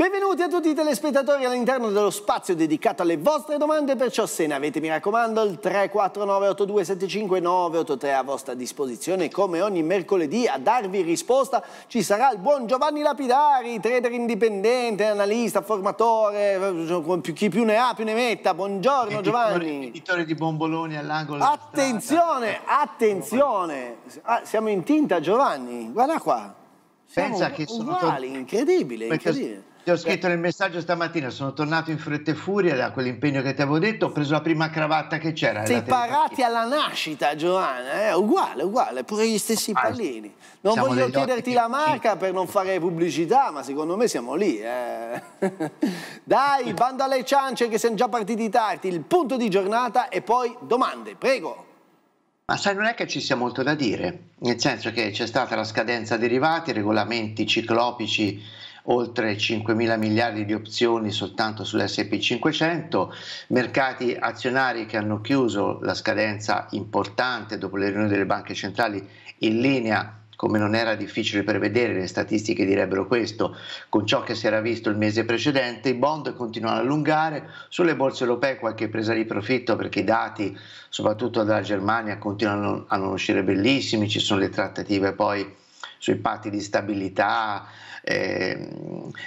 Benvenuti a tutti i telespettatori all'interno dello spazio dedicato alle vostre domande, perciò se ne avete mi raccomando il 349 8275 983 a vostra disposizione come ogni mercoledì a darvi risposta ci sarà il buon Giovanni Lapidari, trader indipendente, analista, formatore, eh, chi più ne ha più ne metta, buongiorno Giovanni. Editore di bomboloni all'angolo. Attenzione, eh, attenzione, ah, siamo in tinta Giovanni, guarda qua. Siamo Pensa che uguali, sono incredibile, incredibile. Ti ho scritto nel messaggio stamattina, sono tornato in fretta e furia da quell'impegno che ti avevo detto, ho preso la prima cravatta che c'era. Sei parati alla nascita, Giovanna, eh? uguale, uguale, pure gli stessi ah, pallini. Non voglio chiederti la marca per non fare pubblicità, ma secondo me siamo lì. Eh. Dai, bando alle ciance che siamo già partiti tardi, il punto di giornata e poi domande, prego. Ma sai, non è che ci sia molto da dire, nel senso che c'è stata la scadenza derivati, regolamenti ciclopici oltre 5 mila miliardi di opzioni soltanto sull'SP500, mercati azionari che hanno chiuso la scadenza importante dopo le riunioni delle banche centrali in linea come non era difficile prevedere, le statistiche direbbero questo, con ciò che si era visto il mese precedente, i bond continuano ad allungare, sulle borse europee qualche presa di profitto perché i dati, soprattutto dalla Germania, continuano a non uscire bellissimi, ci sono le trattative poi sui patti di stabilità, eh,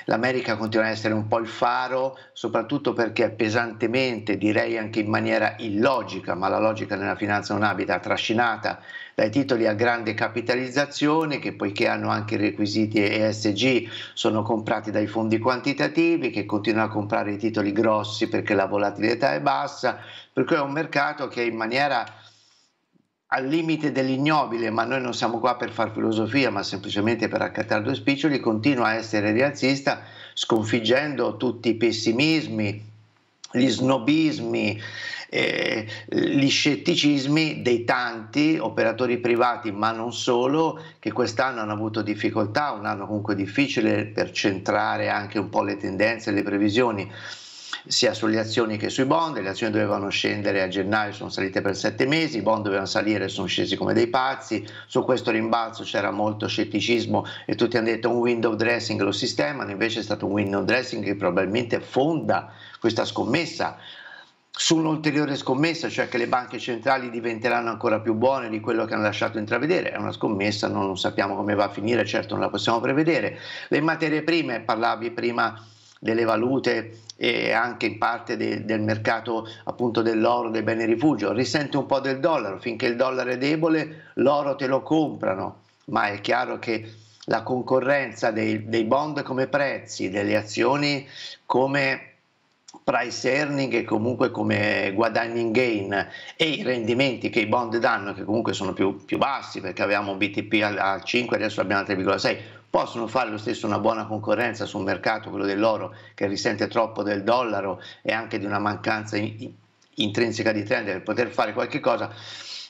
l'America continua ad essere un po' il faro, soprattutto perché pesantemente, direi anche in maniera illogica, ma la logica nella finanza non abita, trascinata dai titoli a grande capitalizzazione che poiché hanno anche i requisiti ESG sono comprati dai fondi quantitativi che continuano a comprare i titoli grossi perché la volatilità è bassa, per cui è un mercato che in maniera al limite dell'ignobile, ma noi non siamo qua per far filosofia, ma semplicemente per accattare due spiccioli, continua a essere rialzista, sconfiggendo tutti i pessimismi, gli snobismi, eh, gli scetticismi dei tanti operatori privati, ma non solo, che quest'anno hanno avuto difficoltà, un anno comunque difficile per centrare anche un po' le tendenze e le previsioni sia sulle azioni che sui bond, le azioni dovevano scendere a gennaio, sono salite per sette mesi, i bond dovevano salire, e sono scesi come dei pazzi, su questo rimbalzo c'era molto scetticismo e tutti hanno detto un window dressing lo sistemano, invece è stato un window dressing che probabilmente fonda questa scommessa su un'ulteriore scommessa, cioè che le banche centrali diventeranno ancora più buone di quello che hanno lasciato intravedere. È una scommessa, non sappiamo come va a finire, certo non la possiamo prevedere. Le materie prime, parlavi prima delle valute e anche in parte de, del mercato appunto dell'oro, dei beni rifugio, risente un po' del dollaro, finché il dollaro è debole l'oro te lo comprano, ma è chiaro che la concorrenza dei, dei bond come prezzi, delle azioni come price earning e comunque come guadagni gain e i rendimenti che i bond danno che comunque sono più, più bassi perché avevamo un BTP al, al 5 adesso abbiamo 3,6 possono fare lo stesso una buona concorrenza su un mercato, quello dell'oro, che risente troppo del dollaro e anche di una mancanza in, in, intrinseca di trend, per poter fare qualche cosa.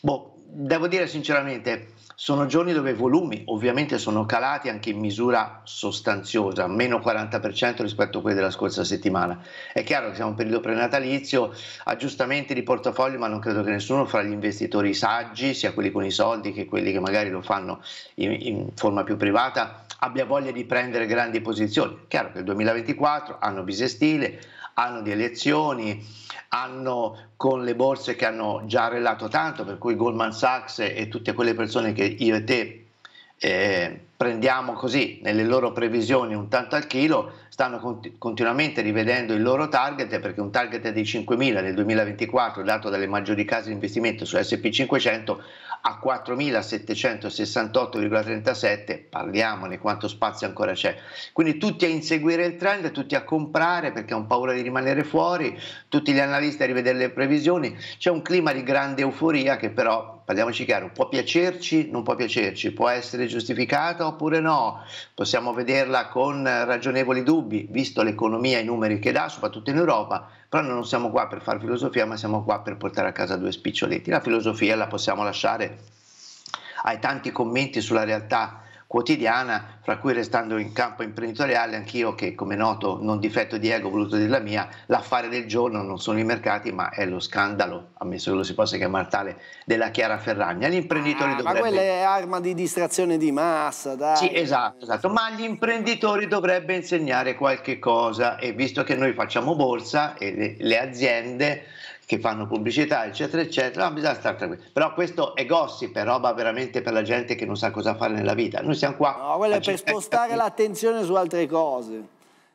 Boh, devo dire sinceramente, sono giorni dove i volumi ovviamente sono calati anche in misura sostanziosa, meno 40% rispetto a quelli della scorsa settimana. È chiaro che siamo in un periodo prenatalizio, aggiustamenti di portafoglio, ma non credo che nessuno fra gli investitori saggi, sia quelli con i soldi che quelli che magari lo fanno in, in forma più privata, abbia voglia di prendere grandi posizioni. È chiaro che il 2024, anno bisestile, hanno di elezioni, hanno con le borse che hanno già relato tanto, per cui Goldman Sachs e tutte quelle persone che io e te eh, prendiamo così nelle loro previsioni un tanto al chilo, stanno cont- continuamente rivedendo il loro target perché un target di 5.000 nel 2024 dato dalle maggiori case di investimento su SP500 a 4.768,37, parliamone quanto spazio ancora c'è. Quindi tutti a inseguire il trend, tutti a comprare perché hanno paura di rimanere fuori, tutti gli analisti a rivedere le previsioni, c'è un clima di grande euforia che però parliamoci chiaro, può piacerci, non può piacerci, può essere giustificata oppure no, possiamo vederla con ragionevoli dubbi, visto l'economia e i numeri che dà, soprattutto in Europa, però non siamo qua per fare filosofia, ma siamo qua per portare a casa due spiccioletti. La filosofia la possiamo lasciare ai tanti commenti sulla realtà quotidiana, fra cui restando in campo imprenditoriale anch'io che come noto non difetto di ego voluto dire la mia, l'affare del giorno non sono i mercati ma è lo scandalo, ammesso che lo si possa chiamare tale, della Chiara Ferragna. Gli imprenditori ah, dovrebbero... Ma quella è arma di distrazione di massa, dai. Sì, esatto, esatto, ma gli imprenditori dovrebbero insegnare qualche cosa e visto che noi facciamo borsa e le aziende che fanno pubblicità, eccetera, eccetera. No, bisogna stare tranquilli. Però questo è gossip, è roba veramente per la gente che non sa cosa fare nella vita. Noi siamo qua. No, quello è per spostare l'attenzione su altre cose.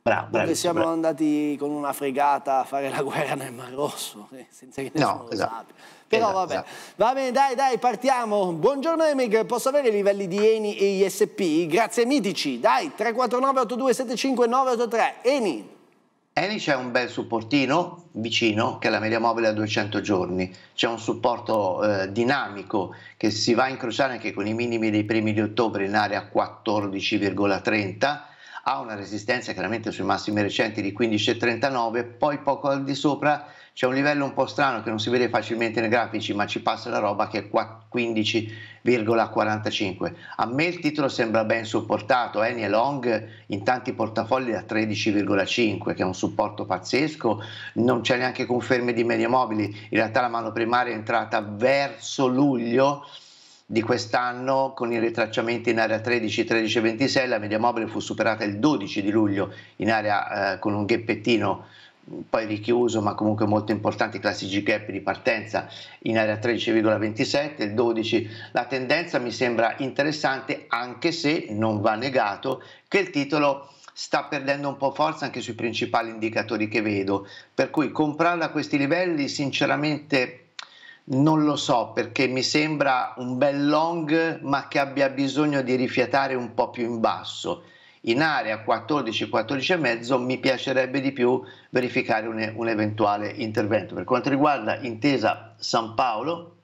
Bravo, bravo. siamo bravo. andati con una fregata a fare la guerra nel Mar Rosso, eh, senza che nessuno no, esatto. sappia. Però esatto, vabbè, esatto. va bene, dai, dai, partiamo. Buongiorno Emig, posso avere i livelli di Eni e ISP? Grazie mitici, dai, 349 8275 983 Eni. Eni c'è un bel supportino vicino che è la media mobile a 200 giorni, c'è un supporto eh, dinamico che si va a incrociare anche con i minimi dei primi di ottobre in area 14,30 ha una resistenza chiaramente sui massimi recenti di 15,39, poi poco al di sopra c'è un livello un po' strano che non si vede facilmente nei grafici, ma ci passa la roba che è 15,45. A me il titolo sembra ben supportato, Eni eh, e Long in tanti portafogli da 13,5, che è un supporto pazzesco, non c'è neanche conferme di media mobili, in realtà la mano primaria è entrata verso luglio di quest'anno con i ritracciamenti in area 13, 13 26, la media mobile fu superata il 12 di luglio in area eh, con un gappettino mm, poi richiuso ma comunque molto importante i classici gap di partenza in area 13,27 il 12 la tendenza mi sembra interessante anche se non va negato che il titolo sta perdendo un po' forza anche sui principali indicatori che vedo per cui comprarla a questi livelli sinceramente non lo so perché mi sembra un bel long ma che abbia bisogno di rifiatare un po' più in basso. In area 14-14,5 mi piacerebbe di più verificare un, un eventuale intervento. Per quanto riguarda Intesa San Paolo,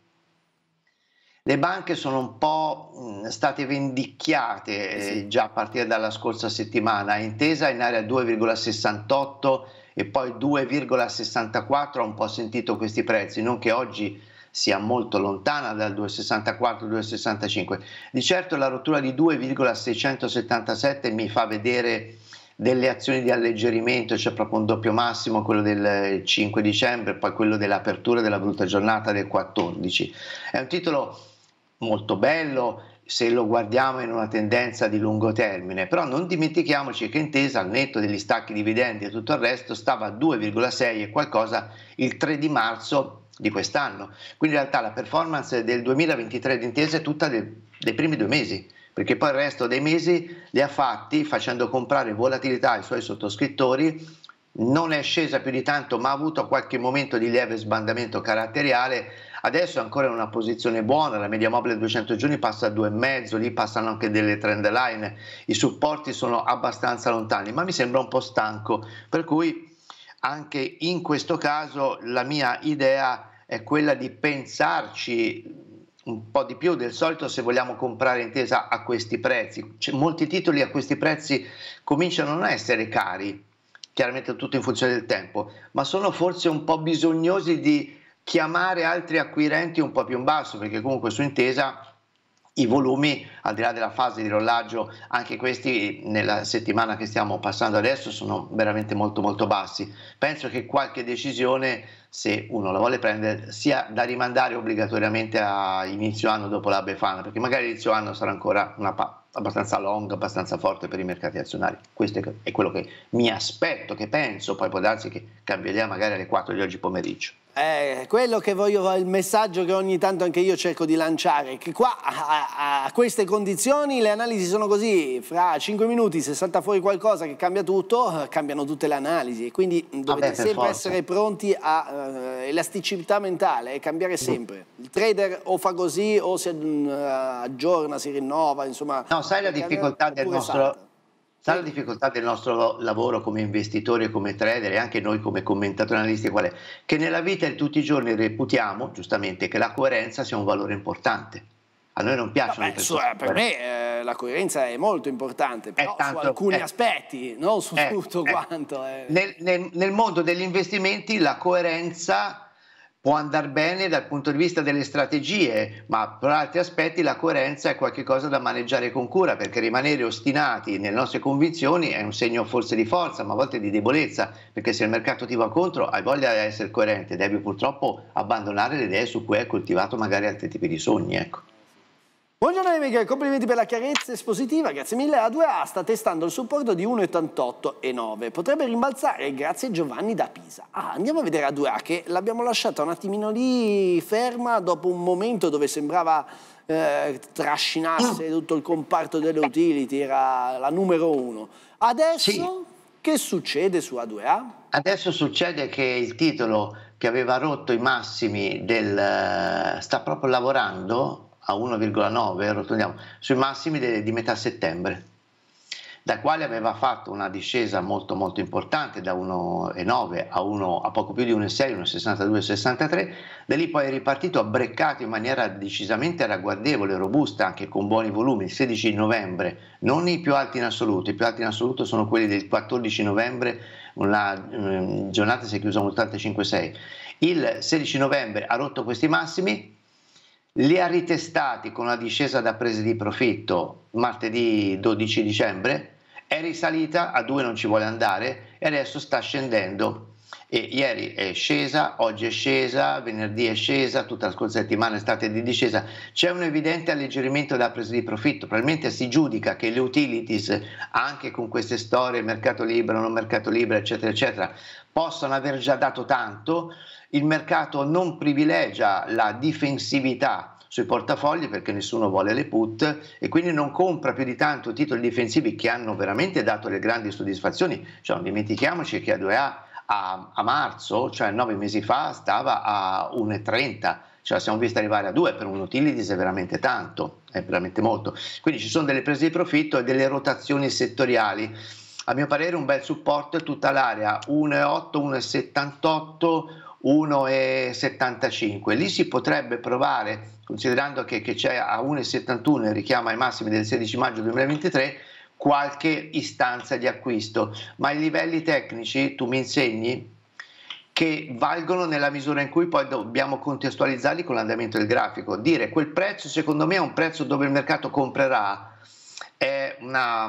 le banche sono un po' state vendicchiate eh sì. Eh, già a partire dalla scorsa settimana, intesa in area 2,68 e poi 2,64 ho un po' sentito questi prezzi, non che oggi sia molto lontana dal 2,64-2,65. Di certo la rottura di 2,677 mi fa vedere delle azioni di alleggerimento, c'è cioè proprio un doppio massimo, quello del 5 dicembre, poi quello dell'apertura della brutta giornata del 14. È un titolo molto bello se lo guardiamo in una tendenza di lungo termine, però non dimentichiamoci che intesa al netto degli stacchi dividendi e tutto il resto stava a 2,6 e qualcosa il 3 di marzo di quest'anno. Quindi in realtà la performance del 2023 d'intesa è tutta del, dei primi due mesi, perché poi il resto dei mesi li ha fatti facendo comprare volatilità ai suoi sottoscrittori, non è scesa più di tanto, ma ha avuto qualche momento di lieve sbandamento caratteriale. Adesso è ancora in una posizione buona, la media mobile 200 giorni passa a 2,5, lì passano anche delle trend line, i supporti sono abbastanza lontani, ma mi sembra un po' stanco, per cui anche in questo caso la mia idea è è quella di pensarci un po' di più del solito se vogliamo comprare intesa a questi prezzi. Cioè, molti titoli a questi prezzi cominciano a non essere cari, chiaramente tutto in funzione del tempo, ma sono forse un po' bisognosi di chiamare altri acquirenti un po' più in basso, perché comunque su intesa i volumi, al di là della fase di rollaggio, anche questi nella settimana che stiamo passando adesso sono veramente molto molto bassi. Penso che qualche decisione se uno la vuole prendere, sia da rimandare obbligatoriamente a inizio anno dopo la Befana, perché magari inizio anno sarà ancora una pa- abbastanza long, abbastanza forte per i mercati azionari. Questo è, quello che mi aspetto, che penso, poi può darsi che cambierà magari alle 4 di oggi pomeriggio. È eh, quello che voglio, il messaggio che ogni tanto anche io cerco di lanciare, che qua a, a queste condizioni le analisi sono così, fra 5 minuti se salta fuori qualcosa che cambia tutto, cambiano tutte le analisi, quindi dovete Vabbè, sempre forza. essere pronti a uh, elasticità mentale e eh, cambiare sempre. Il trader o fa così o si uh, aggiorna, si rinnova, insomma... No, sai la difficoltà del nostro... Salta Sa la difficoltà del nostro lavoro come investitori come trader e anche noi come commentatori analisti qual è? Che nella vita di tutti i giorni reputiamo, giustamente, che la coerenza sia un valore importante. A noi non piacciono Vabbè, su, eh, Per me eh, la coerenza è molto importante, però tanto, su alcuni eh, aspetti, non su eh, tutto eh. quanto. Eh. Nel, nel, nel mondo degli investimenti la coerenza può andare bene dal punto di vista delle strategie, ma per altri aspetti la coerenza è qualcosa da maneggiare con cura, perché rimanere ostinati nelle nostre convinzioni è un segno forse di forza, ma a volte di debolezza, perché se il mercato ti va contro hai voglia di essere coerente, devi purtroppo abbandonare le idee su cui hai coltivato magari altri tipi di sogni. Ecco. Buongiorno amiche, complimenti per la chiarezza espositiva, grazie mille. La 2A sta testando il supporto di 1,88 e 9. Potrebbe rimbalzare grazie Giovanni da Pisa. Ah, andiamo a vedere la 2A che l'abbiamo lasciata un attimino lì ferma dopo un momento dove sembrava eh, trascinasse tutto il comparto delle utility, era la numero uno. Adesso sì. che succede su A2A? Adesso succede che il titolo che aveva rotto i massimi del... Eh, sta proprio lavorando a 1,9, arrotondiamo, sui massimi de, di metà settembre, da quale aveva fatto una discesa molto molto importante da 1,9 a, a poco più di 1,6, 1,62, 63, da lì poi è ripartito ha breccato in maniera decisamente ragguardevole, robusta, anche con buoni volumi, il 16 novembre, non i più alti in assoluto, i più alti in assoluto sono quelli del 14 novembre, la um, giornata si è chiusa un 85,6, il 16 novembre ha rotto questi massimi, li ha ritestati con una discesa da prese di profitto martedì 12 dicembre, è risalita, a 2 non ci vuole andare e adesso sta scendendo. E ieri è scesa, oggi è scesa, venerdì è scesa, tutta la scorsa settimana è stata di discesa. C'è un evidente alleggerimento della presa di profitto, probabilmente si giudica che le utilities, anche con queste storie, mercato libero, non mercato libero, eccetera, eccetera, possano aver già dato tanto, il mercato non privilegia la difensività sui portafogli perché nessuno vuole le put e quindi non compra più di tanto titoli difensivi che hanno veramente dato le grandi soddisfazioni. Cioè, non dimentichiamoci che a 2A a, a marzo, cioè nove mesi fa, stava a 1,30, cioè siamo visti arrivare a 2 per un utilities è veramente tanto, è veramente molto. Quindi ci sono delle prese di profitto e delle rotazioni settoriali. A mio parere un bel supporto è tutta l'area 1,8, 1,78 1,75. Lì si potrebbe provare, considerando che, che c'è a 1,71 il richiamo ai massimi del 16 maggio 2023, qualche istanza di acquisto, ma i livelli tecnici, tu mi insegni, che valgono nella misura in cui poi dobbiamo contestualizzarli con l'andamento del grafico. Dire quel prezzo secondo me è un prezzo dove il mercato comprerà è una,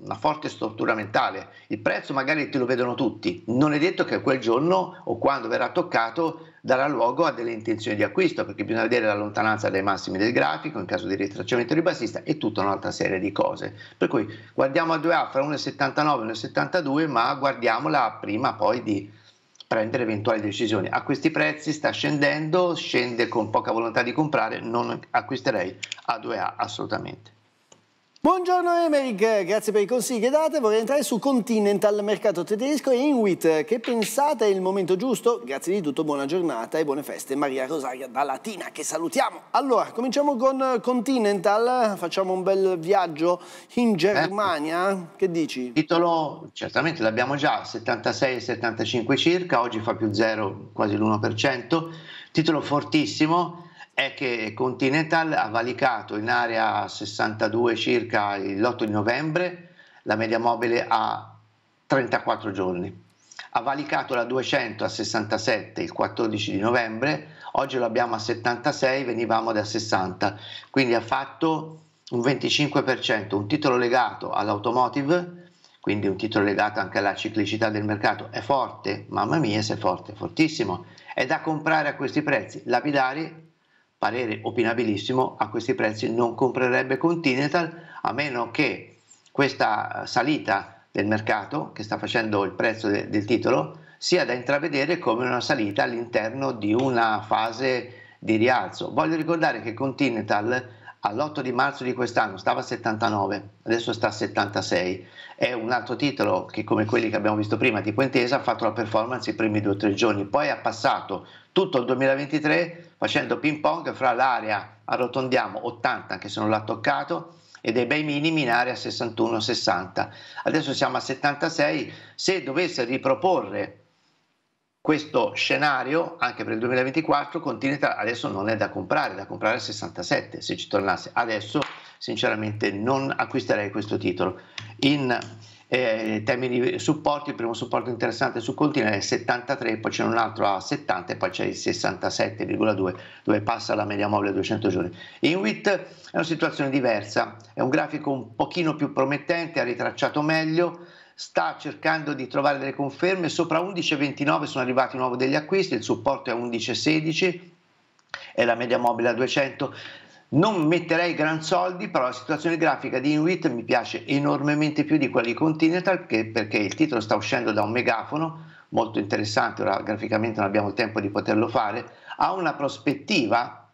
una, forte struttura mentale. Il prezzo magari te lo vedono tutti, non è detto che quel giorno o quando verrà toccato darà luogo a delle intenzioni di acquisto, perché bisogna vedere la lontananza dai massimi del grafico in caso di ritracciamento ribassista e tutta un'altra serie di cose. Per cui guardiamo a 2A fra 1,79 e 1,72, ma guardiamola prima poi di prendere eventuali decisioni. A questi prezzi sta scendendo, scende con poca volontà di comprare, non acquisterei a 2A assolutamente. Buongiorno Emeric, grazie per i consigli che date. Vorrei entrare su Continental, mercato tedesco e Inuit. Che pensate è il momento giusto? Grazie di tutto, buona giornata e buone feste. Maria Rosaria da Latina, che salutiamo. Allora, cominciamo con Continental. Facciamo un bel viaggio in eh. Germania. Eh, che dici? Il titolo certamente l'abbiamo già, 76-75 circa, oggi fa più 0, quasi l'1%. Titolo fortissimo è che Continental ha valicato in area 62 circa l'8 di novembre la media mobile a 34 giorni. Ha valicato la 200 a 67 il 14 di novembre, oggi lo abbiamo a 76, venivamo da 60, quindi ha fatto un 25%, un titolo legato all'automotive, quindi un titolo legato anche alla ciclicità del mercato, è forte, mamma mia se è forte, fortissimo, è da comprare a questi prezzi, lapidari parere opinabilissimo, a questi prezzi non comprerebbe Continental a meno che questa eh, salita del mercato che sta facendo il prezzo de- del titolo sia da intravedere come una salita all'interno di una fase di rialzo. Voglio ricordare che Continental all'8 di marzo di quest'anno stava a 79, adesso sta a 76. È un altro titolo che, come quelli che abbiamo visto prima, tipo Intesa, ha fatto la performance i primi due o tre giorni, poi ha passato tutto il 2023 facendo ping pong fra l'area, arrotondiamo 80 anche se non l'ha toccato, e dei bei minimi in area 61-60. Adesso siamo a 76, se dovesse riproporre questo scenario anche per il 2024 Continental adesso non è da comprare, da comprare a 67 se ci tornasse. Adesso sinceramente non acquisterei questo titolo. In eh, in termini di supporti, il primo supporto interessante sul continente è 73, poi c'è un altro a 70 e poi c'è il 67,2 dove passa la media mobile 200 giorni. In WIT è una situazione diversa, è un grafico un pochino più promettente, ha ritracciato meglio, sta cercando di trovare delle conferme, sopra 11,29 sono arrivati nuovo degli acquisti, il supporto è 11,16 e la media mobile a 200 non metterei gran soldi, però la situazione grafica di Inuit mi piace enormemente più di quella di Continental perché, perché il titolo sta uscendo da un megafono molto interessante, ora graficamente non abbiamo il tempo di poterlo fare, ha una prospettiva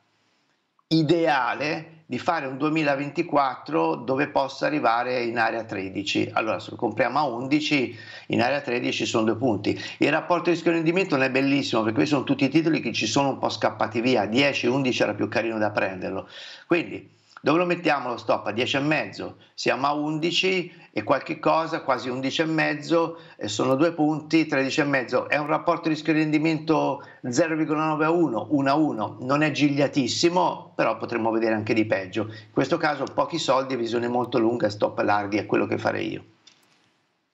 ideale di fare un 2024 dove possa arrivare in area 13. Allora, se lo compriamo a 11, in area 13 sono due punti. Il rapporto rischio-rendimento non è bellissimo perché questi sono tutti i titoli che ci sono un po' scappati via. 10, 11 era più carino da prenderlo. Quindi dove lo mettiamo lo stop? A 10,5? Siamo a 11 e qualche cosa, quasi 11,5, sono due punti, 13,5. È un rapporto rischio-rendimento 0,9 a 1, 1 a 1. Non è gigliatissimo, però potremmo vedere anche di peggio. In questo caso pochi soldi, visione molto lunga, stop larghi, è quello che farei io.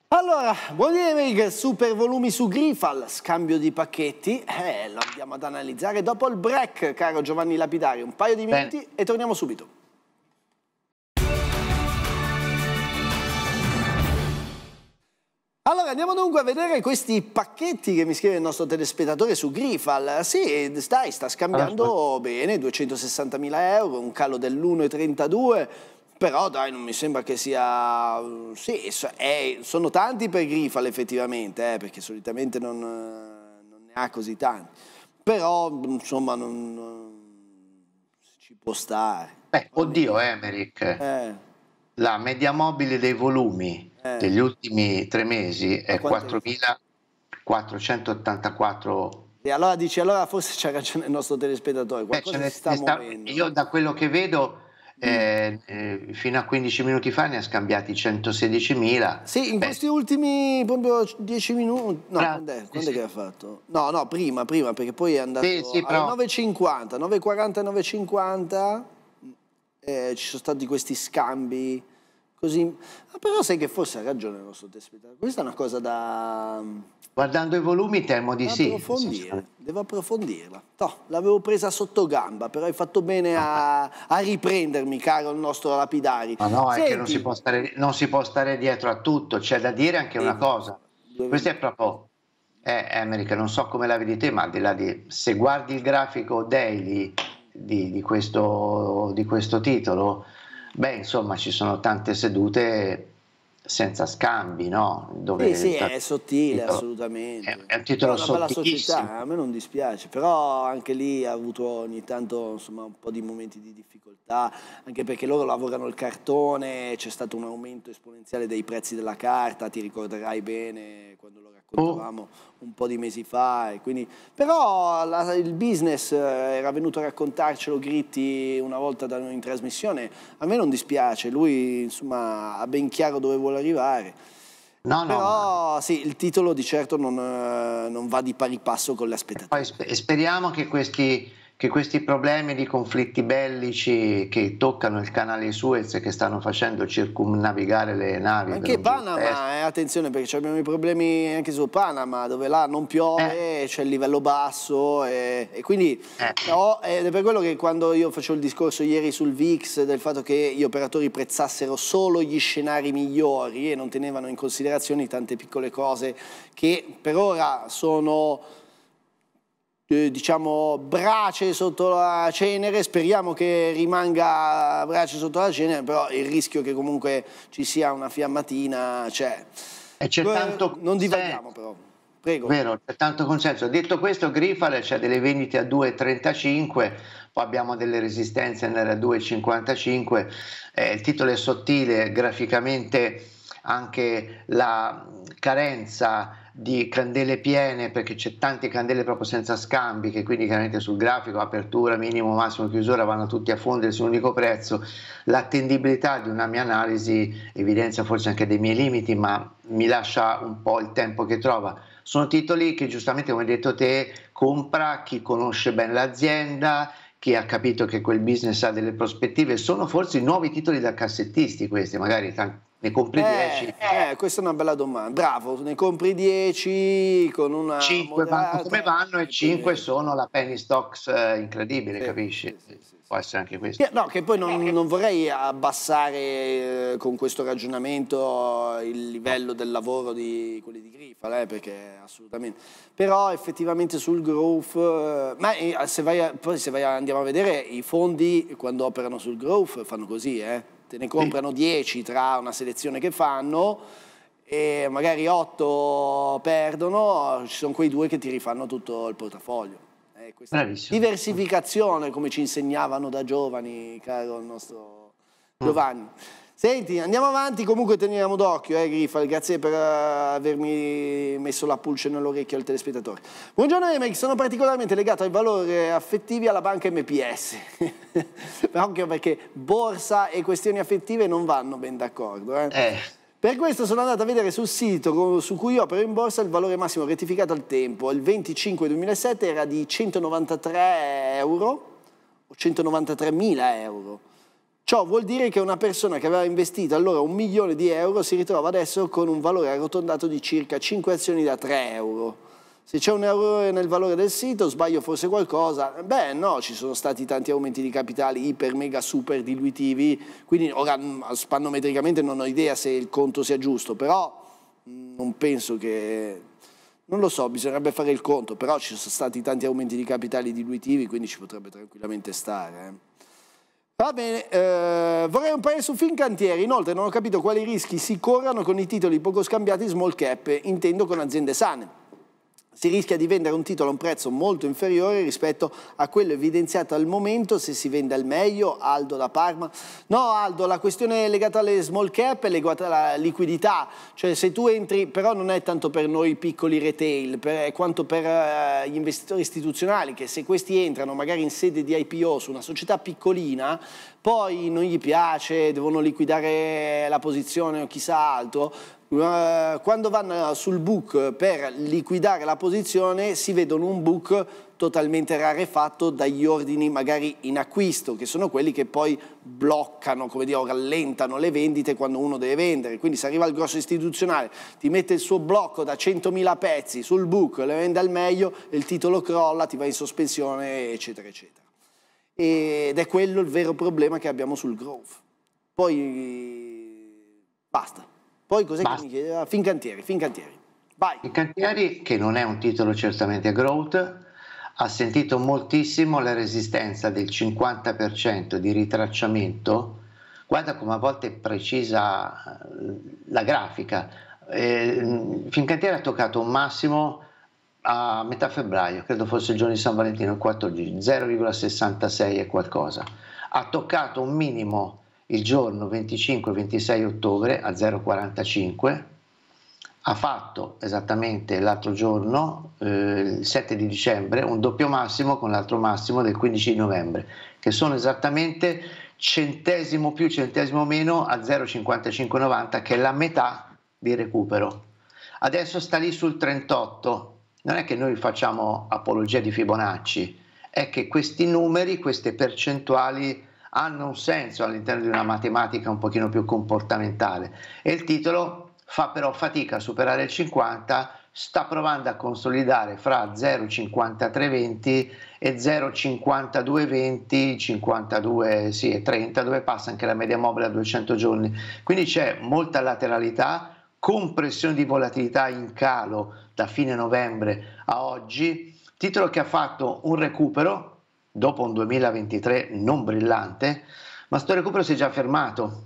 Allora, buon evening, super volumi su Grifal, scambio di pacchetti, eh, lo andiamo ad analizzare dopo il break, caro Giovanni Lapidari, un paio di minuti Bene. e torniamo subito. Allora andiamo dunque a vedere questi pacchetti che mi scrive il nostro telespettatore su Grifal. Sì, stai, sta scambiando ah, bene, 260.000 euro, un calo dell'1,32 però dai non mi sembra che sia sì è... sono tanti per Grifal effettivamente eh, perché solitamente non, non, ne ha così tanti però insomma non, ci può stare beh oddio Emerick eh la media mobile dei volumi eh. degli ultimi tre mesi è 4.484 e allora dici, allora forse c'è ragione il nostro telespettatore, eh, qualcosa Beh, sta sta, Io da quello che vedo, mm. eh, eh, fino a 15 minuti fa ne ha scambiati 116.000. Sì, in Beh. questi ultimi proprio 10 minuti. No, Bra- quando è, quando sì. che ha fatto? No, no, prima, prima, perché poi è andato sì, sì, però... 9.50, 9.40, 9.50 eh, ci sono stati questi scambi così. Ah, però sai che forse ha ragione il nostro ospite. Questa è una cosa da... Mm, Guardando i volumi temo di sì. Devo approfondirla. No, l'avevo presa sotto gamba, però hai fatto bene a, a riprendermi, caro il nostro lapidari. Ma no, Senti... è che non si, stare, non si, può stare, dietro a tutto. C'è da dire anche una cosa. Questo è proprio... Eh, America, non so come la vedi te, ma al di là di... Se guardi il grafico daily di, di, questo, di questo titolo? Beh, insomma, ci sono tante sedute senza scambi, no? Dove eh sì, sì, è sottile, titolo, assolutamente. È, è un titolo società, a me non dispiace, però anche lì ha avuto ogni tanto insomma, un po' di momenti di difficoltà, anche perché loro lavorano il cartone, c'è stato un aumento esponenziale dei prezzi della carta, ti ricorderai bene quando lo oh. raccontavamo, un po' di mesi fa. Quindi... Però la, il business eh, era venuto a raccontarcelo Gritti una volta da noi in trasmissione. A me non dispiace, lui insomma ha ben chiaro dove vuole arrivare. No, Però sì, il titolo di certo non, eh, non va di pari passo con le aspettative. speriamo che questi che questi problemi di conflitti bellici che toccano il canale Suez e che stanno facendo circumnavigare le navi. Anche Panama, eh, attenzione perché abbiamo i problemi anche su Panama, dove là non piove, eh. c'è il livello basso e, e quindi eh. ho, ed è per quello che quando io facevo il discorso ieri sul VIX del fatto che gli operatori prezzassero solo gli scenari migliori e non tenevano in considerazione tante piccole cose che per ora sono eh, diciamo, brace sotto la cenere, speriamo che rimanga brace sotto la cenere, però il rischio che comunque ci sia una fiammatina c'è. E c'è eh, tanto... Non divaghiamo però. Prego. Vero, c'è tanto consenso. Detto questo, Grifale c'è delle vendite a 2,35, poi abbiamo delle resistenze a 2,55, eh, il titolo è sottile, graficamente anche la carenza di candele piene perché c'è tante candele proprio senza scambi che quindi chiaramente sul grafico apertura minimo massimo chiusura vanno tutti a fondere su un unico prezzo l'attendibilità di una mia analisi evidenzia forse anche dei miei limiti ma mi lascia un po' il tempo che trova sono titoli che giustamente come hai detto te compra chi conosce bene l'azienda chi ha capito che quel business ha delle prospettive, sono forse i nuovi titoli da cassettisti questi, magari t- ne compri 10? Eh, eh, questa è una bella domanda. Bravo, ne compri 10 con una... 5 vanno come vanno e 5 sono la penny stocks eh, incredibile, sì, capisci? Sì, sì, Può essere anche questo. Eh, no, che poi non, non vorrei abbassare eh, con questo ragionamento il livello del lavoro di quelli di Grifal, eh, perché assolutamente... Però effettivamente sul growth... ma se vai poi se vai andiamo a vedere, i fondi quando operano sul growth fanno così, eh? te ne comprano 10 tra una selezione che fanno e magari 8 perdono, ci sono quei due che ti rifanno tutto il portafoglio. Eh, questa diversificazione come ci insegnavano da giovani, caro il nostro mm. Giovanni. Mm. Senti, andiamo avanti, comunque teniamo d'occhio, eh, Griffal, grazie per eh, avermi messo la pulce nell'orecchio al telespettatore. Buongiorno Emery, sono particolarmente legato ai valori affettivi alla banca MPS. Occhio perché borsa e questioni affettive non vanno ben d'accordo. Eh. eh. Per questo sono andato a vedere sul sito su cui opero in borsa il valore massimo rettificato al tempo. Il 25 2007 era di 193 euro o 193 mila euro Ciò vuol dire che una persona che aveva investito allora un milione di euro si ritrova adesso con un valore arrotondato di circa 5 azioni da 3 euro. Se c'è un errore nel valore del sito, sbaglio forse qualcosa, beh no, ci sono stati tanti aumenti di capitali iper, mega, super diluitivi, quindi ora mm, spannometricamente non ho idea se il conto sia giusto, però mm, non penso che... Non lo so, bisognerebbe fare il conto, però ci sono stati tanti aumenti di capitali diluitivi, quindi ci potrebbe tranquillamente stare. Eh. Va bene, eh, vorrei un paio su Fincantieri, inoltre non ho capito quali rischi si corrano con i titoli poco scambiati small cap, intendo con aziende sane si rischia di vendere un titolo a un prezzo molto inferiore rispetto a quello evidenziato al momento se si vende al meglio, Aldo da Parma. No Aldo, la questione legata alle small cap è legata alla liquidità, cioè se tu entri, però non è tanto per noi piccoli retail, per, quanto per uh, gli investitori istituzionali che se questi entrano magari in sede di IPO su una società piccolina, poi non gli piace, devono liquidare la posizione o chissà altro, eh, quando vanno sul book per liquidare la posizione si vedono un book totalmente rarefatto dagli ordini magari in acquisto, che sono quelli che poi bloccano, come dire, rallentano le vendite quando uno deve vendere. Quindi se arriva il grosso istituzionale, ti mette il suo blocco da 100.000 pezzi sul book, le vende al meglio, il titolo crolla, ti va in sospensione, eccetera, eccetera. Ed è quello il vero problema che abbiamo sul growth. Poi basta. Poi cos'è Basta. che mi chiedeva? Fincantieri, Fincantieri. Vai. Fincantieri, che non è un titolo certamente growth, ha sentito moltissimo la resistenza del 50% di ritracciamento. Guarda come a volte è precisa eh, la grafica. Eh, Fincantieri ha toccato un massimo a metà febbraio, credo fosse il giorno di San Valentino, il 14, 0,66 e qualcosa. Ha toccato un minimo il giorno 25-26 ottobre a 0,45, ha fatto esattamente l'altro giorno, eh, il 7 di dicembre, un doppio massimo con l'altro massimo del 15 novembre, che sono esattamente centesimo più centesimo meno a 0,5590 che è la metà di recupero. Adesso sta lì sul 38, non è che noi facciamo apologia di Fibonacci, è che questi numeri, queste percentuali hanno un senso all'interno di una matematica un pochino più comportamentale e il titolo fa però fatica a superare il 50, sta provando a consolidare fra 0,5320 e 0,5220, 52 sì, e 30 dove passa anche la media mobile a 200 giorni. Quindi c'è molta lateralità, compressione di volatilità in calo da fine novembre a oggi, titolo che ha fatto un recupero dopo un 2023 non brillante, ma sto recupero si è già fermato.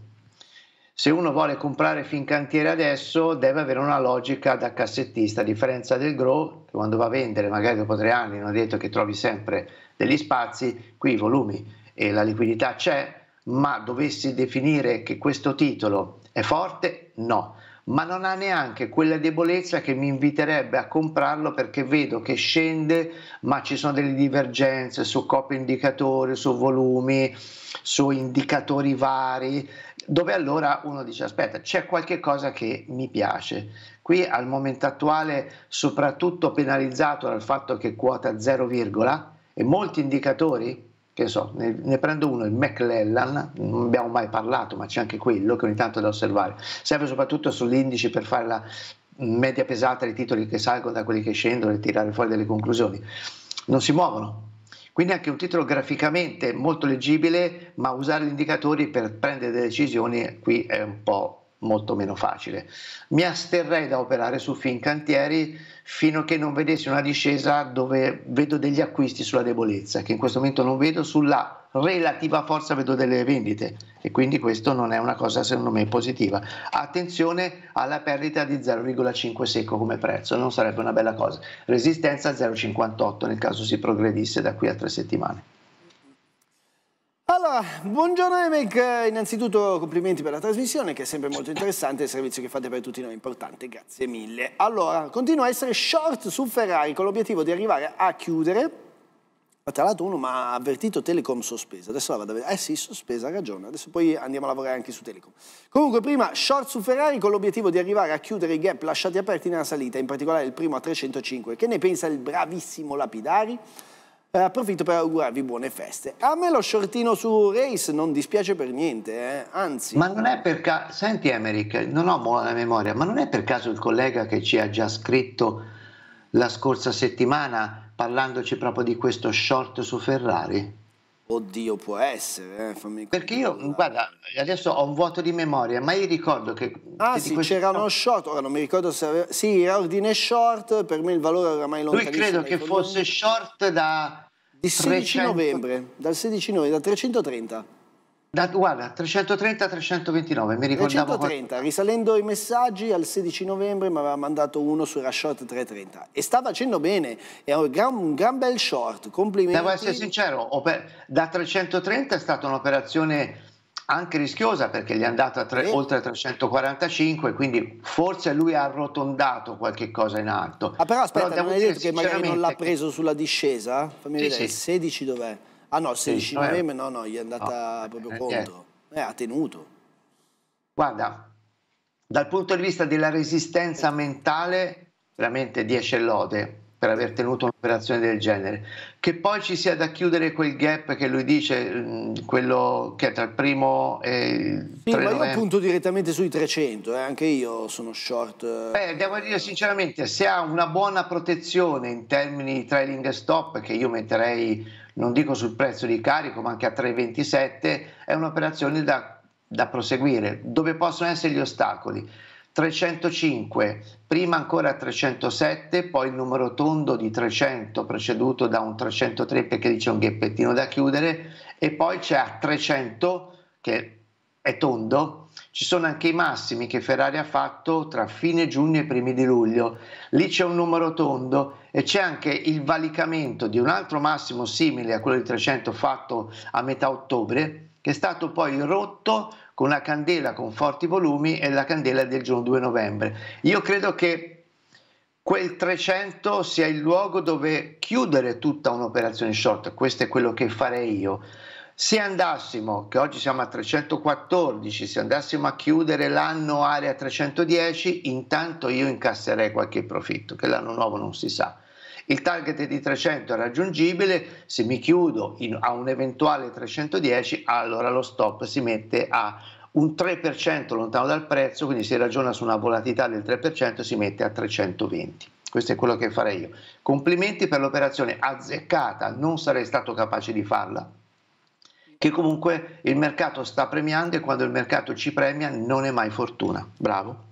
Se uno vuole comprare Fincantiere adesso deve avere una logica da cassettista, a differenza del Grow, che quando va a vendere magari dopo tre anni non è detto che trovi sempre degli spazi, qui i volumi e la liquidità c'è, ma dovessi definire che questo titolo è forte, no ma non ha neanche quella debolezza che mi inviterebbe a comprarlo perché vedo che scende, ma ci sono delle divergenze su copie indicatori, su volumi, su indicatori vari, dove allora uno dice aspetta, c'è qualche cosa che mi piace. Qui al momento attuale, soprattutto penalizzato dal fatto che quota 0, e molti indicatori che so, ne, ne, prendo uno, il McLellan, non abbiamo mai parlato, ma c'è anche quello che ogni tanto è da osservare. Serve soprattutto sull'indice per fare la media pesata dei titoli che salgono da quelli che scendono e tirare fuori delle conclusioni. Non si muovono. Quindi anche un titolo graficamente molto leggibile, ma usare gli indicatori per prendere delle decisioni qui è un po' molto meno facile. Mi asterrei da operare su Fincantieri fino a che non vedessi una discesa dove vedo degli acquisti sulla debolezza, che in questo momento non vedo, sulla relativa forza vedo delle vendite e quindi questo non è una cosa secondo me positiva. Attenzione alla perdita di 0,5 secco come prezzo, non sarebbe una bella cosa. Resistenza 0,58 nel caso si progredisse da qui a tre settimane. Allora, buongiorno Emek, innanzitutto complimenti per la trasmissione che è sempre molto interessante, il servizio che fate per tutti noi è importante, grazie mille. Allora, continua a essere short su Ferrari con l'obiettivo di arrivare a chiudere, tra l'altro uno mi ha avvertito Telecom sospesa, adesso la vado a vedere, eh sì, sospesa, ha ragione, adesso poi andiamo a lavorare anche su Telecom. Comunque prima, short su Ferrari con l'obiettivo di arrivare a chiudere i gap lasciati aperti nella salita, in particolare il primo a 305, che ne pensa il bravissimo Lapidari? eh, approfitto per augurarvi buone feste. A me lo shortino su Race non dispiace per niente, eh? anzi. Ma non è per caso, senti Emerick, non ho buona memoria, ma non è per caso il collega che ci ha già scritto la scorsa settimana parlandoci proprio di questo short su Ferrari? Oddio, può essere. Eh, fammi Perché io, guarda, adesso ho un vuoto di memoria, ma io ricordo che... Ah sì, c'era uno short, ora non mi ricordo se aveva... Sì, era ordine short, per me il valore era mai lontanissimo. Lui credo che fosse short da... 16 300... novembre, dal 16 novembre, da 330. Da, guarda, 330-329, mi ricordavo. 330, qual... risalendo i messaggi al 16 novembre mi aveva mandato uno su Rashot 330 e sta facendo bene, è un gran, un gran bel short, complimenti. Devo essere sincero, da 330 è stata un'operazione anche rischiosa perché gli è andata tre, oltre 345, quindi forse lui ha arrotondato qualche cosa in alto. Ah, però aspetta, però non hai detto che magari non l'ha preso sulla discesa? Fammi sì, vedere, sì. 16 dov'è? Ah no, 16 sì, novembre no, no, gli è andata no, eh, proprio eh, contro. Eh, ha tenuto. Guarda, dal punto di vista della resistenza mentale, veramente 10 lode per aver tenuto un'operazione del genere. Che poi ci sia da chiudere quel gap che lui dice, quello che è tra il primo e il sì, ma novembre. io punto direttamente sui 300, eh, anche io sono short. Eh. Beh, devo dire sinceramente, se ha una buona protezione in termini di trailing stop, che io metterei non dico sul prezzo di carico, ma anche a 3,27, è un'operazione da, da proseguire. Dove possono essere gli ostacoli? 305, prima ancora 307, poi il numero tondo di 300 preceduto da un 303 perché c'è un gappettino da chiudere e poi c'è a 300 che è tondo ci sono anche i massimi che Ferrari ha fatto tra fine giugno e primi di luglio. Lì c'è un numero tondo e c'è anche il valicamento di un altro massimo simile a quello di 300 fatto a metà ottobre, che è stato poi rotto con una candela con forti volumi e la candela del giorno 2 novembre. Io credo che quel 300 sia il luogo dove chiudere tutta un'operazione short, questo è quello che farei io. Se andassimo, che oggi siamo a 314, se andassimo a chiudere l'anno area 310, intanto io incasserei qualche profitto, che l'anno nuovo non si sa. Il target di 300 è raggiungibile, se mi chiudo in, a un eventuale 310, allora lo stop si mette a un 3% lontano dal prezzo, quindi si ragiona su una volatilità del 3% si mette a 320. Questo è quello che farei io. Complimenti per l'operazione azzeccata, non sarei stato capace di farla che comunque il mercato sta premiando e quando il mercato ci premia non è mai fortuna. Bravo.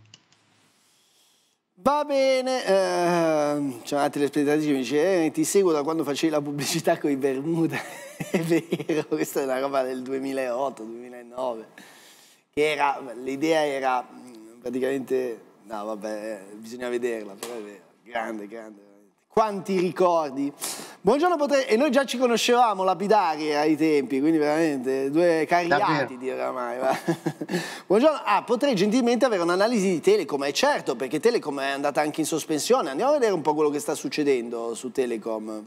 Va bene, eh, c'è una telespettatrice che mi dice eh, ti seguo da quando facevi la pubblicità con i Bermuda, è vero, questa è una roba del 2008-2009, l'idea era mm, praticamente, no vabbè, eh, bisogna vederla, però è vero, grande, grande quanti ricordi. Buongiorno Potrei, e noi già ci conoscevamo lapidari ai tempi, quindi veramente due cariatidi oramai. Va. Buongiorno, ah, potrei gentilmente avere un'analisi di Telecom, è certo, perché Telecom è andata anche in sospensione. Andiamo a vedere un po' quello che sta succedendo su Telecom.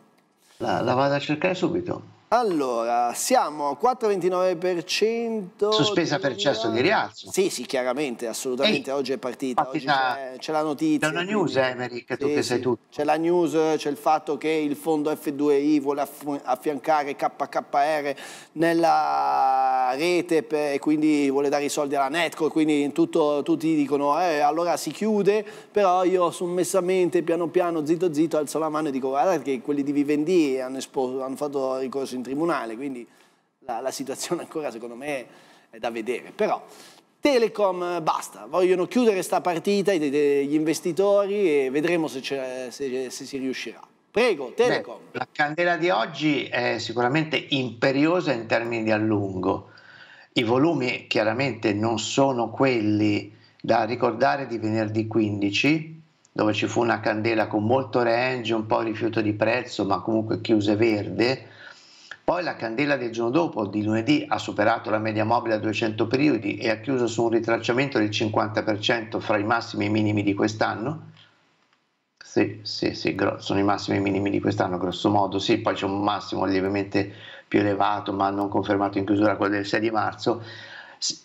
La, la vado a cercare subito. Allora, siamo a 4,29%. Sospesa per cesso di rialzo. Sì, sì, chiaramente, assolutamente. Ehi, oggi è partita. Oggi c'è, la notizia. È una news, Emerick, tu sì, che sei tutto. C'è la news, c'è il fatto che il fondo F2I vuole aff affiancare KKR nella rete per, e quindi vuole dare i soldi alla Netco. Quindi tutto, tutti dicono, eh, allora si chiude, però io sommessamente, piano piano, zitto zitto, alzo la mano e dico, guarda che quelli di Vivendi hanno, esposto, hanno fatto ricorso in in tribunale, quindi la, la situazione ancora secondo me è da vedere. Però Telecom eh, basta, vogliono chiudere questa partita gli investitori e vedremo se, se, se si riuscirà. Prego, Telecom. Beh, la candela di oggi è sicuramente imperiosa in termini di allungo. I volumi chiaramente non sono quelli da ricordare di venerdì 15, dove ci fu una candela con molto range, un po' rifiuto di prezzo, ma comunque chiuse verde poi la candela del giorno dopo, di lunedì, ha superato la media mobile a 200 periodi e ha chiuso su un ritracciamento del 50% fra i massimi e i minimi di quest'anno. Sì, sì, sì, sono i massimi e i minimi di quest'anno, grosso modo. Sì, poi c'è un massimo lievemente più elevato, ma non confermato in chiusura, quello del 6 di marzo.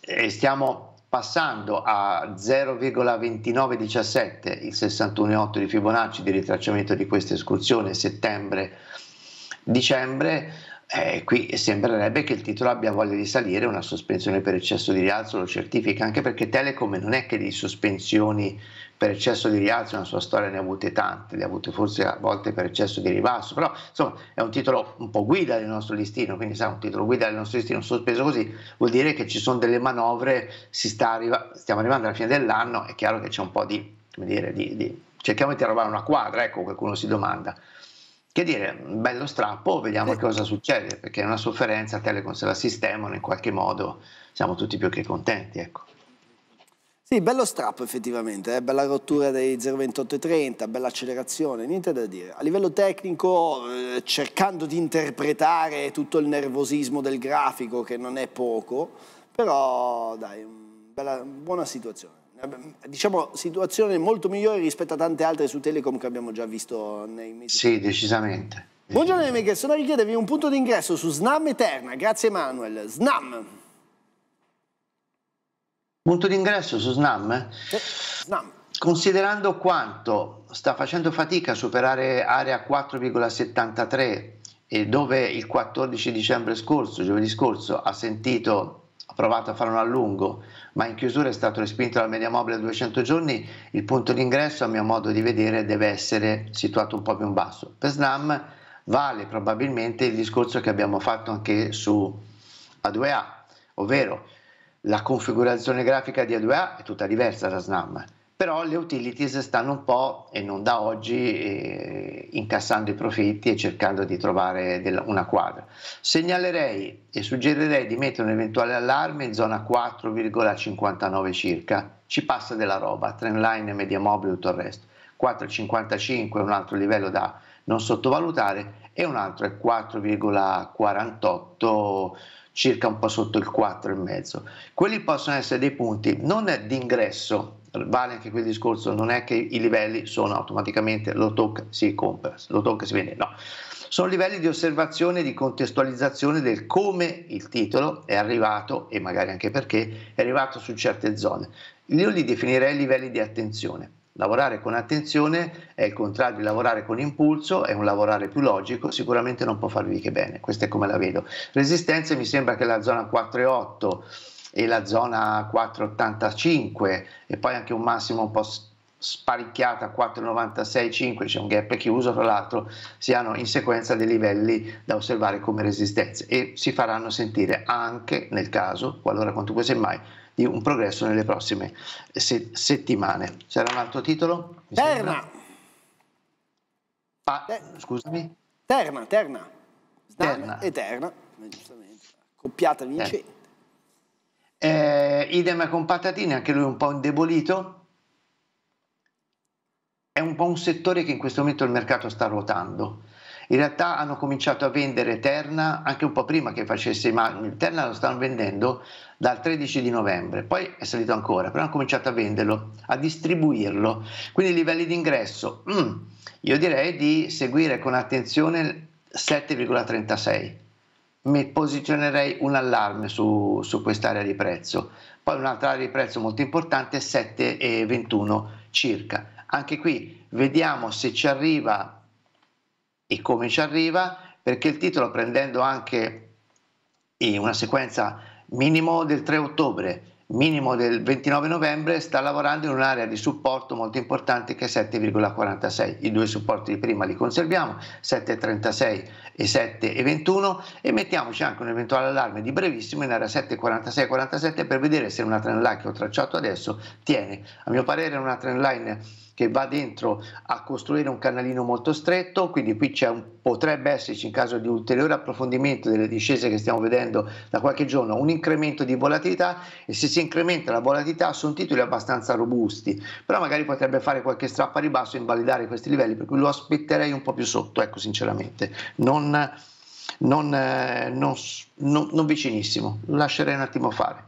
E stiamo passando a 0,2917, il 61,8 di Fibonacci di ritracciamento di questa escursione settembre-dicembre eh, qui sembrerebbe che il titolo abbia voglia di salire, una sospensione per eccesso di rialzo lo certifica, anche perché Telecom non è che di sospensioni per eccesso di rialzo nella sua storia ne ha avute tante, le ha avute forse a volte per eccesso di ribasso, però insomma è un titolo un po' guida del nostro listino, quindi sa, un titolo guida del nostro listino sospeso così vuol dire che ci sono delle manovre, arriva, stiamo arrivando alla fine dell'anno, è chiaro che c'è un po' di, come dire, di, di cerchiamo di trovare una quadra, ecco qualcuno si domanda. Che dire, bello strappo, vediamo sì. cosa succede, perché è una sofferenza, Telecom se la sistemano in qualche modo, siamo tutti più che contenti. Ecco. Sì, bello strappo effettivamente, eh? bella rottura dei 0,2830, bella accelerazione, niente da dire. A livello tecnico, eh, cercando di interpretare tutto il nervosismo del grafico, che non è poco, però dai, bella, buona situazione. Ehm, diciamo, situazione molto migliore rispetto a tante altre su Telecom che abbiamo già visto nei mesi. Sì, decisamente. Buongiorno Emiche, sono a richiedervi un punto d'ingresso su Snam Eterna, grazie Manuel. Snam. Punto d'ingresso su Snam? Sì. Snam. Considerando quanto sta facendo fatica a superare area 4,73 e dove il 14 dicembre scorso, giovedì scorso, ha sentito ha provato a fare un allungo, ma in chiusura è stato respinto dal mobile a 200 giorni, il punto d'ingresso a mio modo di vedere deve essere situato un po' più in basso. Per Snam vale probabilmente il discorso che abbiamo fatto anche su A2A, ovvero la configurazione grafica di A2A è tutta diversa da Snam però le utilities stanno un po', e non da oggi, eh, incassando i profitti e cercando di trovare del, una quadra. Segnalerei e suggerirei di mettere un eventuale allarme in zona 4,59 circa, ci passa della roba, trendline, media mobile, tutto il resto. 4,55 è un altro livello da non sottovalutare e un altro è 4,48 circa un po' sotto il 4,5. Quelli possono essere dei punti non di ingresso vale anche quel discorso, non è che i livelli sono automaticamente lo tocca, si compra, lo tocca, si vende, no. Sono livelli di osservazione e di contestualizzazione del come il titolo è arrivato e magari anche perché è arrivato su certe zone. Io li definirei livelli di attenzione. Lavorare con attenzione è il contrario di lavorare con impulso, è un lavorare più logico, sicuramente non può farvi che bene, questa è come la vedo. Resistenza mi sembra che la zona 4 e 8 e la zona 4,85 e poi anche un massimo un po' a 4,96,5 c'è un gap chiuso fra l'altro siano in sequenza dei livelli da osservare come resistenze e si faranno sentire anche nel caso qualora quanto comunque semmai di un progresso nelle prossime eh, se- settimane c'era un altro titolo? Mi terna pa- Ter- scusami? Terna, Terna Terna, Terna. giustamente coppiata vincente eh. Eh, idem con Patatini, anche lui un po' indebolito. È un po' un settore che in questo momento il mercato sta ruotando. In realtà hanno cominciato a vendere Terna anche un po' prima che facesse i Magnum. Terna lo stanno vendendo dal 13 di novembre, poi è salito ancora, però hanno cominciato a venderlo, a distribuirlo. Quindi livelli di ingresso, mm, io direi di seguire con attenzione 7,36 mi posizionerei un allarme su, su quest'area di prezzo. Poi un'altra area di prezzo molto importante è 7,21 circa. Anche qui vediamo se ci arriva e come ci arriva, perché il titolo prendendo anche una sequenza minimo del 3 ottobre, minimo del 29 novembre, sta lavorando in un'area di supporto molto importante che è 7,46. I due supporti di prima li conserviamo, 7,36 e 7,21 e mettiamoci anche un eventuale allarme di brevissimo in area 7,46-47 per vedere se una trend line che ho tracciato adesso tiene. A mio parere una trend line che va dentro a costruire un canalino molto stretto, quindi qui c'è un, potrebbe esserci in caso di ulteriore approfondimento delle discese che stiamo vedendo da qualche giorno un incremento di volatilità e se si incrementa la volatilità sono titoli abbastanza robusti, però magari potrebbe fare qualche strappa a ribasso e invalidare questi livelli, per cui lo aspetterei un po' più sotto, ecco sinceramente. Non, non, eh, non, non, vicinissimo, lascerei un attimo fare.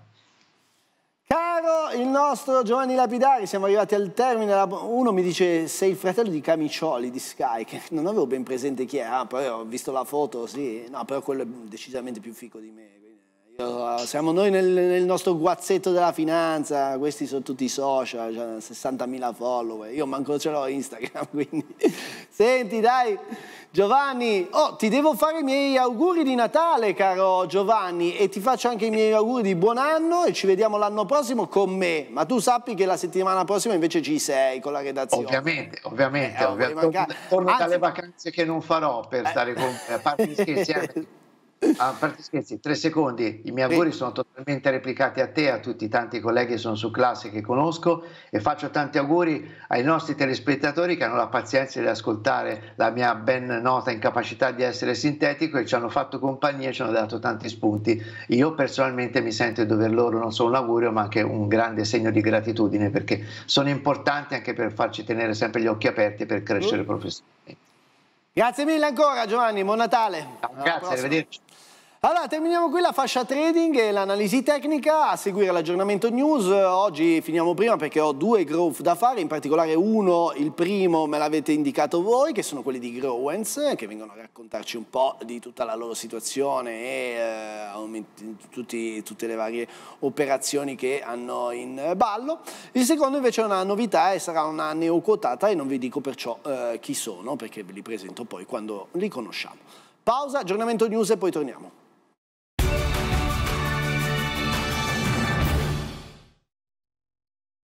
Caro il nostro Giovanni Lapidari, siamo arrivati al termine. Uno mi dice sei il fratello di Camiccioli di Sky, che non avevo ben presente chi era, però ho visto la foto, sì, no, però quello è decisamente più fico di me. Siamo noi nel, nel, nostro guazzetto della finanza, questi sono tutti i social, 60.000 follower, io manco ce l'ho Instagram, quindi... Senti, dai, Giovanni, oh, ti devo fare i miei auguri di Natale, caro Giovanni, e ti faccio anche i miei auguri di buon anno e ci vediamo l'anno prossimo con me, ma tu sappi che la settimana prossima invece ci sei con la redazione. Ovviamente, ovviamente, eh, ovviamente. Torno Anzi, dalle vacanze che non farò per stare con... A parte gli scherzi, eh. A parte scherzi, tre secondi, i miei auguri sì. sono totalmente replicati a te, a tutti i tanti colleghi che sono su classe che conosco e faccio tanti auguri ai nostri telespettatori che hanno la pazienza di ascoltare la mia ben nota incapacità di essere sintetico e ci hanno fatto compagnia e ci hanno dato tanti spunti. Io personalmente mi sento di dover loro non solo un augurio ma anche un grande segno di gratitudine perché sono importanti anche per farci tenere sempre gli occhi aperti per crescere sì. Mm. professionalmente. Grazie mille ancora Giovanni, buon Natale. grazie, arrivederci. Allora, terminiamo qui la fascia trading e l'analisi tecnica, a seguire l'aggiornamento news. Eh, oggi finiamo prima perché ho due growth da fare, in particolare uno, il primo me l'avete indicato voi, che sono quelli di Growens, che vengono a raccontarci un po' di tutta la loro situazione e eh, tutti, tutte le varie operazioni che hanno in ballo. Il secondo invece è una novità e sarà una neoquotata e non vi dico perciò eh, chi sono, perché ve li presento poi quando li conosciamo. Pausa, aggiornamento news e poi torniamo.